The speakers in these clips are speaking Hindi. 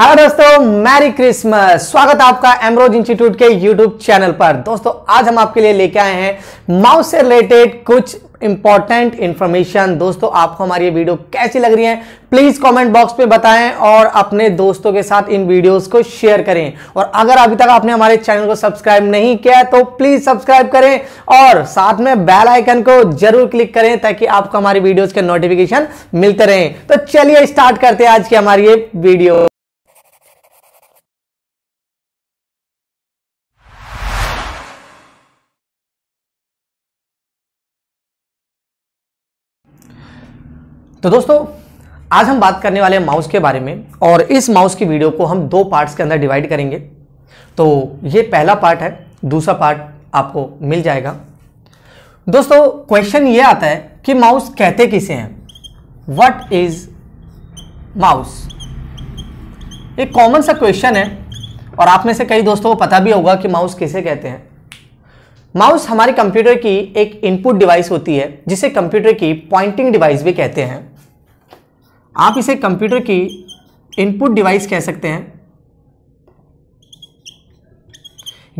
हेलो दोस्तों मैरी क्रिसमस स्वागत है आपका एमरोज इंस्टीट्यूट के यूट्यूब चैनल पर दोस्तों आज हम आपके लिए लेके आए हैं माउस से रिलेटेड कुछ इंपॉर्टेंट इन्फॉर्मेशन दोस्तों आपको हमारी ये वीडियो कैसी लग रही है प्लीज कमेंट बॉक्स में बताएं और अपने दोस्तों के साथ इन वीडियोस को शेयर करें और अगर अभी तक आपने हमारे चैनल को सब्सक्राइब नहीं किया है तो प्लीज सब्सक्राइब करें और साथ में बेल आइकन को जरूर क्लिक करें ताकि आपको हमारी वीडियोज के नोटिफिकेशन मिलते रहें तो चलिए स्टार्ट करते हैं आज की हमारी ये वीडियो तो दोस्तों आज हम बात करने वाले हैं माउस के बारे में और इस माउस की वीडियो को हम दो पार्ट्स के अंदर डिवाइड करेंगे तो ये पहला पार्ट है दूसरा पार्ट आपको मिल जाएगा दोस्तों क्वेश्चन ये आता है कि माउस कहते किसे हैं वट इज माउस एक कॉमन सा क्वेश्चन है और आप में से कई दोस्तों को पता भी होगा कि माउस किसे कहते हैं माउस हमारे कंप्यूटर की एक इनपुट डिवाइस होती है जिसे कंप्यूटर की पॉइंटिंग डिवाइस भी कहते हैं आप इसे कंप्यूटर की इनपुट डिवाइस कह सकते हैं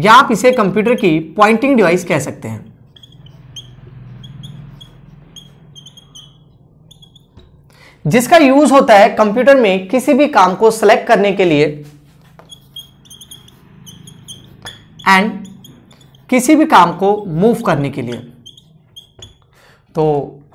या आप इसे कंप्यूटर की पॉइंटिंग डिवाइस कह सकते हैं जिसका यूज होता है कंप्यूटर में किसी भी काम को सिलेक्ट करने के लिए एंड किसी भी काम को मूव करने के लिए तो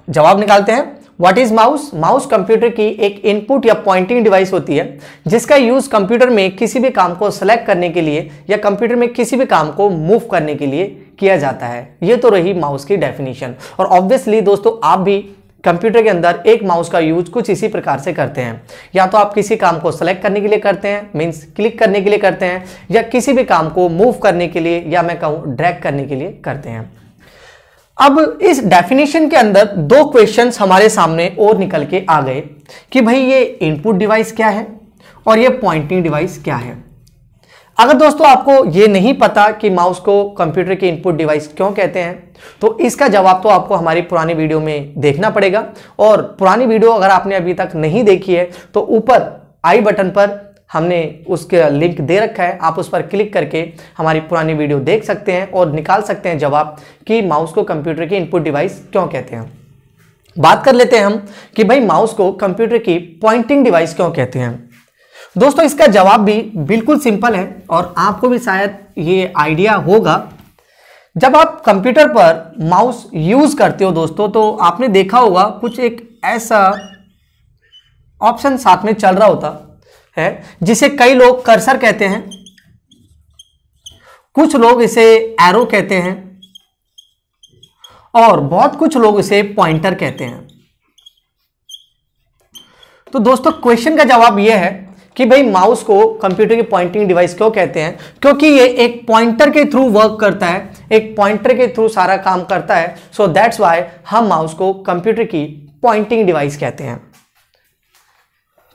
जवाब निकालते हैं what is mouse mouse computer की एक इनपुट या पॉइंटिंग डिवाइस होती है जिसका यूज कंप्यूटर में किसी भी काम को सेलेक्ट करने के लिए या कंप्यूटर में किसी भी काम को मूव करने के लिए किया जाता है ये तो रही माउस की डेफिनेशन और ऑब्वियसली दोस्तों आप भी कंप्यूटर के अंदर एक माउस का यूज कुछ इसी प्रकार से करते हैं या तो आप किसी काम को सेलेक्ट करने के लिए करते हैं मीन्स क्लिक करने के लिए करते हैं या किसी भी काम को मूव करने के लिए या मैं कहूँ ड्रैग करने के लिए करते हैं अब इस डेफिनेशन के अंदर दो क्वेश्चंस हमारे सामने और निकल के आ गए कि भाई ये इनपुट डिवाइस क्या है और ये पॉइंटिंग डिवाइस क्या है अगर दोस्तों आपको ये नहीं पता कि माउस को कंप्यूटर के इनपुट डिवाइस क्यों कहते हैं तो इसका जवाब तो आपको हमारी पुरानी वीडियो में देखना पड़ेगा और पुरानी वीडियो अगर आपने अभी तक नहीं देखी है तो ऊपर आई बटन पर हमने उसके लिंक दे रखा है आप उस पर क्लिक करके हमारी पुरानी वीडियो देख सकते हैं और निकाल सकते हैं जवाब कि माउस को कंप्यूटर की इनपुट डिवाइस क्यों कहते हैं बात कर लेते हैं हम कि भाई माउस को कंप्यूटर की पॉइंटिंग डिवाइस क्यों कहते हैं दोस्तों इसका जवाब भी बिल्कुल सिंपल है और आपको भी शायद ये आइडिया होगा जब आप कंप्यूटर पर माउस यूज करते हो दोस्तों तो आपने देखा होगा कुछ एक ऐसा ऑप्शन साथ में चल रहा होता है जिसे कई लोग कर्सर कहते हैं कुछ लोग इसे एरो कहते हैं और बहुत कुछ लोग इसे पॉइंटर कहते हैं तो दोस्तों क्वेश्चन का जवाब यह है कि भाई माउस को कंप्यूटर की पॉइंटिंग डिवाइस क्यों कहते हैं क्योंकि ये एक पॉइंटर के थ्रू वर्क करता है एक पॉइंटर के थ्रू सारा काम करता है सो दैट्स वाई हम माउस को कंप्यूटर की पॉइंटिंग डिवाइस कहते हैं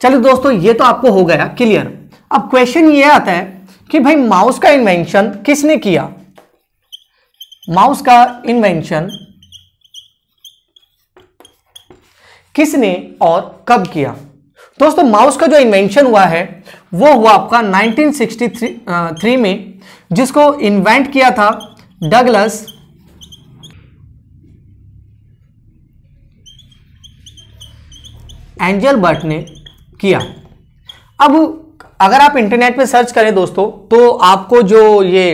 चलो दोस्तों ये तो आपको हो गया क्लियर अब क्वेश्चन ये आता है कि भाई माउस का इन्वेंशन किसने किया माउस का इन्वेंशन किसने और कब किया दोस्तों माउस का जो इन्वेंशन हुआ है वो हुआ आपका 1963 थ्री में जिसको इन्वेंट किया था डगलस एंजल बर्ट ने किया अब अगर आप इंटरनेट पे सर्च करें दोस्तों तो आपको जो ये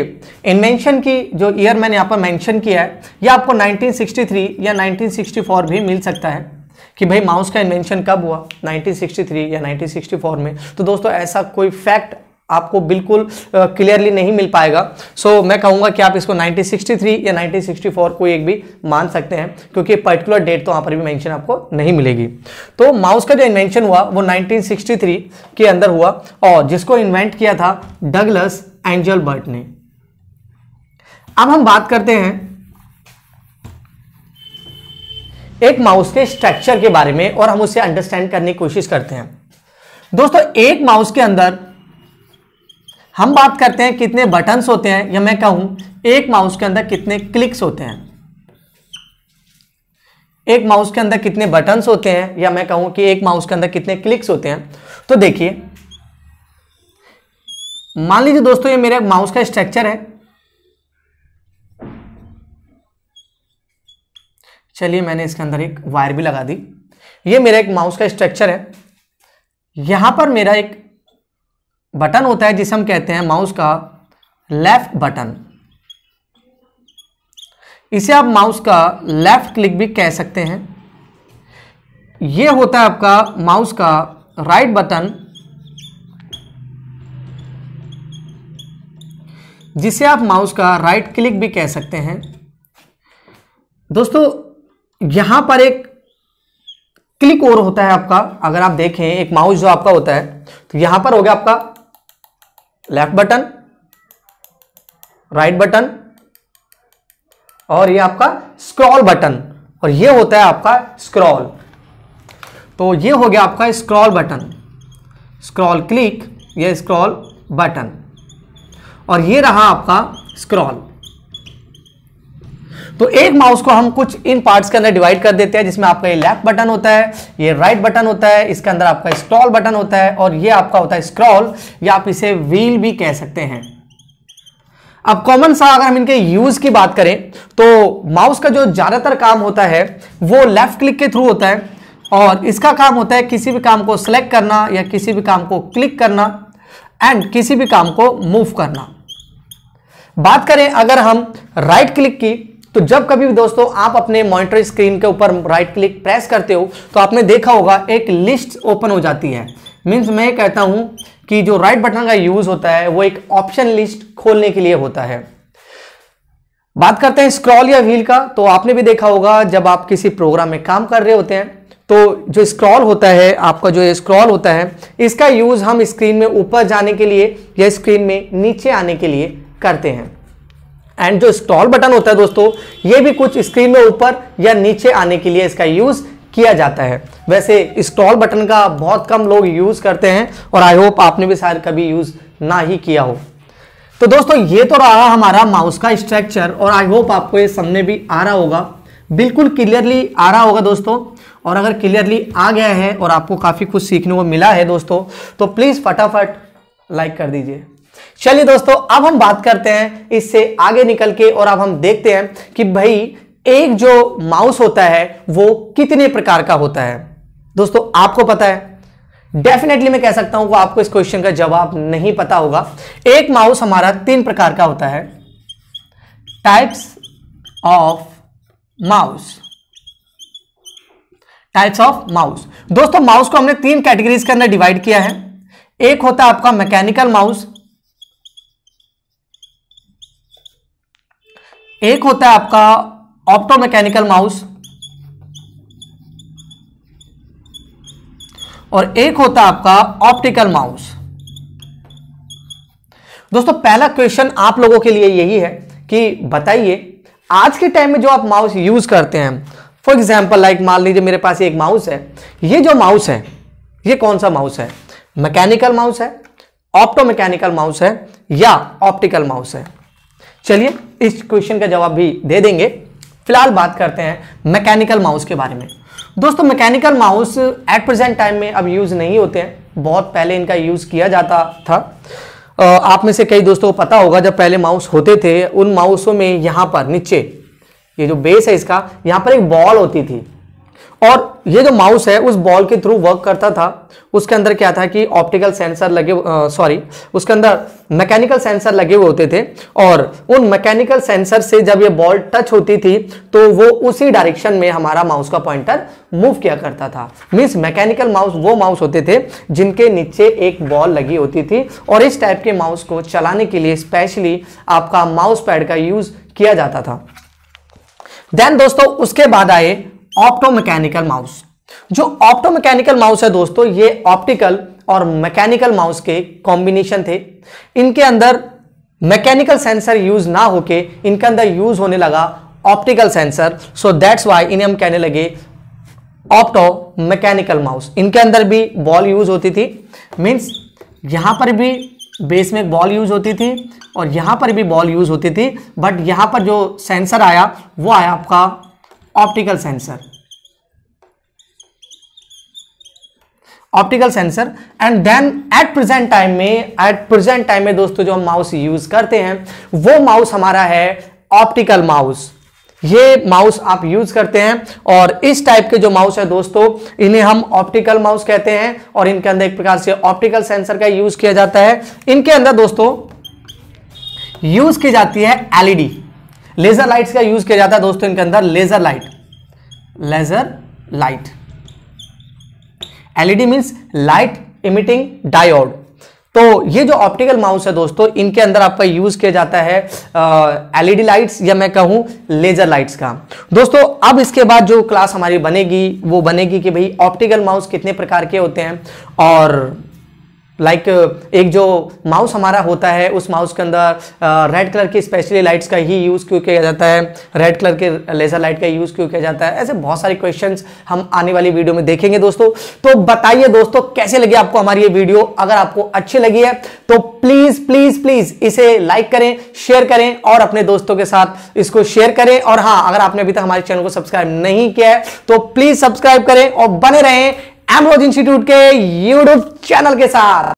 इन्वेंशन की जो ईयर मैंने यहाँ पर मेंशन किया है ये आपको 1963 या 1964 भी मिल सकता है कि भाई माउस का इन्वेंशन कब हुआ 1963 या 1964 में तो दोस्तों ऐसा कोई फैक्ट आपको बिल्कुल क्लियरली नहीं मिल पाएगा सो so, मैं कहूंगा कि आप इसको 1963 या 1964 कोई एक भी मान सकते हैं क्योंकि पर्टिकुलर डेट तो वहां पर भी मेंशन आपको नहीं मिलेगी तो माउस का जो इन्वेंशन हुआ वो 1963 के अंदर हुआ और जिसको इन्वेंट किया था डगलस एंजल बर्ट ने अब हम बात करते हैं एक माउस के स्ट्रक्चर के बारे में और हम उसे अंडरस्टैंड करने की कोशिश करते हैं दोस्तों एक माउस के अंदर हम बात करते हैं कितने बटन्स होते हैं या मैं कहूं एक माउस के अंदर कितने क्लिक्स होते हैं एक माउस के अंदर कितने बटन्स होते हैं या मैं कहूं कि एक माउस के अंदर कितने क्लिक्स होते हैं तो देखिए मान लीजिए दोस्तों ये मेरे माउस का स्ट्रक्चर है चलिए मैंने इसके अंदर एक वायर भी लगा दी ये मेरा एक माउस का स्ट्रक्चर है यहां पर मेरा एक बटन होता है जिसे हम कहते हैं माउस का लेफ्ट बटन इसे आप माउस का लेफ्ट क्लिक भी कह सकते हैं ये होता है आपका माउस का राइट बटन जिसे आप माउस का राइट क्लिक भी कह सकते हैं दोस्तों यहां पर एक क्लिक और होता है आपका अगर आप देखें एक माउस जो आपका होता है तो यहां पर हो गया आपका लेफ्ट बटन राइट बटन और ये आपका स्क्रॉल बटन और ये होता है आपका स्क्रॉल तो ये हो गया आपका स्क्रॉल बटन स्क्रॉल क्लिक ये स्क्रॉल बटन और ये रहा आपका स्क्रॉल तो एक माउस को हम कुछ इन पार्ट्स के अंदर डिवाइड कर देते हैं जिसमें आपका ये लेफ्ट बटन होता है ये राइट बटन होता है इसके अंदर आपका स्क्रॉल बटन होता है और ये आपका होता है स्क्रॉल या आप इसे व्हील भी कह सकते हैं अब कॉमन सा अगर हम इनके यूज की बात करें तो माउस का जो ज्यादातर काम होता है वो लेफ्ट क्लिक के थ्रू होता है और इसका काम होता है किसी भी काम को सिलेक्ट करना या किसी भी काम को क्लिक करना एंड किसी भी काम को मूव करना बात करें अगर हम राइट right क्लिक की तो जब कभी भी दोस्तों आप अपने मॉनिटर स्क्रीन के ऊपर राइट क्लिक प्रेस करते हो तो आपने देखा होगा एक लिस्ट ओपन हो जाती है मीन्स मैं कहता हूं कि जो राइट बटन का यूज होता है वो एक ऑप्शन लिस्ट खोलने के लिए होता है बात करते हैं स्क्रॉल या व्हील का तो आपने भी देखा होगा जब आप किसी प्रोग्राम में काम कर रहे होते हैं तो जो स्क्रॉल होता है आपका जो स्क्रॉल होता है इसका यूज हम स्क्रीन में ऊपर जाने के लिए या स्क्रीन में नीचे आने के लिए करते हैं एंड जो स्टॉल बटन होता है दोस्तों ये भी कुछ स्क्रीन में ऊपर या नीचे आने के लिए इसका यूज़ किया जाता है वैसे स्टॉल बटन का बहुत कम लोग यूज़ करते हैं और आई होप आपने भी शायद कभी यूज़ ना ही किया हो तो दोस्तों ये तो रहा हमारा माउस का स्ट्रक्चर और आई होप आपको ये सामने भी आ रहा होगा बिल्कुल क्लियरली आ रहा होगा दोस्तों और अगर क्लियरली आ गया है और आपको काफ़ी कुछ सीखने को मिला है दोस्तों तो प्लीज़ फटाफट लाइक कर दीजिए चलिए दोस्तों अब हम बात करते हैं इससे आगे निकल के और अब हम देखते हैं कि भाई एक जो माउस होता है वो कितने प्रकार का होता है दोस्तों आपको पता है डेफिनेटली मैं कह सकता हूं आपको इस क्वेश्चन का जवाब नहीं पता होगा एक माउस हमारा तीन प्रकार का होता है types of mouse types of mouse दोस्तों माउस को हमने तीन कैटेगरीज के अंदर डिवाइड किया है एक होता है आपका मैकेनिकल माउस एक होता है आपका ऑप्टो मैकेनिकल माउस और एक होता है आपका ऑप्टिकल माउस दोस्तों पहला क्वेश्चन आप लोगों के लिए यही है कि बताइए आज के टाइम में जो आप माउस यूज करते हैं फॉर एग्जाम्पल लाइक मान लीजिए मेरे पास एक माउस है ये जो माउस है ये कौन सा माउस है मैकेनिकल माउस है ऑप्टो मैकेनिकल माउस है या ऑप्टिकल माउस है चलिए इस क्वेश्चन का जवाब भी दे देंगे फिलहाल बात करते हैं मैकेनिकल माउस के बारे में दोस्तों mechanical mouse at present time में अब यूज़ नहीं होते हैं बहुत पहले इनका यूज़ किया जाता था आप में से कई दोस्तों को पता होगा जब पहले माउस होते थे उन माउसों में यहाँ पर नीचे ये जो बेस है इसका यहाँ पर एक बॉल होती थी और ये जो माउस है उस बॉल के थ्रू वर्क करता था उसके अंदर क्या था कि ऑप्टिकल सेंसर लगे सॉरी उसके अंदर मैकेनिकल सेंसर लगे हुए होते थे और उन मैकेनिकल सेंसर से जब ये बॉल टच होती थी तो वो उसी डायरेक्शन में हमारा माउस का पॉइंटर मूव किया करता था मीन्स मैकेनिकल माउस वो माउस होते थे जिनके नीचे एक बॉल लगी होती थी और इस टाइप के माउस को चलाने के लिए स्पेशली आपका माउस पैड का यूज किया जाता था देन दोस्तों उसके बाद आए ऑप्टोमैकेनिकल माउस जो ऑप्टोमैकेनिकल माउस है दोस्तों ये ऑप्टिकल और मैकेनिकल माउस के कॉम्बिनेशन थे इनके अंदर मैकेनिकल सेंसर यूज ना होके इनके अंदर यूज होने लगा optical sensor so that's why इन्हें हम कहने लगे ऑप्टो मैकेनिकल माउस इनके अंदर भी बॉल यूज होती थी मीन्स यहां पर भी बेस में बॉल यूज होती थी और यहां पर भी बॉल यूज होती थी बट यहां पर जो सेंसर आया वो आया आपका optical sensor optical sensor and then at present time में एट प्रेजेंट टाइम में दोस्तों जो हम माउस यूज करते हैं वो माउस हमारा है ऑप्टिकल माउस ये माउस आप यूज करते हैं और इस टाइप के जो माउस है दोस्तों इन्हें हम ऑप्टिकल माउस कहते हैं और इनके अंदर एक प्रकार से ऑप्टिकल सेंसर का यूज किया जाता है इनके अंदर दोस्तों यूज की जाती है एलईडी लेजर लाइट्स का यूज किया जाता है दोस्तों इनके अंदर laser light laser light LED means light emitting diode तो ये जो ऑप्टिकल माउस है दोस्तों इनके अंदर आपका यूज किया जाता है एलईडी लाइट्स या मैं कहूं लेजर लाइट्स का दोस्तों अब इसके बाद जो क्लास हमारी बनेगी वो बनेगी कि भाई ऑप्टिकल माउस कितने प्रकार के होते हैं और लाइक like, uh, एक जो माउस हमारा होता है उस माउस के अंदर रेड uh, कलर की स्पेशली लाइट्स का ही यूज़ क्यों किया जाता है रेड कलर के लेज़र लाइट का यूज़ क्यों किया जाता है ऐसे बहुत सारे क्वेश्चंस हम आने वाली वीडियो में देखेंगे दोस्तों तो बताइए दोस्तों कैसे लगी आपको हमारी ये वीडियो अगर आपको अच्छी लगी है तो प्लीज़ प्लीज़ प्लीज़ इसे लाइक करें शेयर करें और अपने दोस्तों के साथ इसको शेयर करें और हाँ अगर आपने अभी तक हमारे चैनल को सब्सक्राइब नहीं किया है तो प्लीज़ सब्सक्राइब करें और बने रहें एमरोज इंस्टीट्यूट के यूट्यूब चैनल के साथ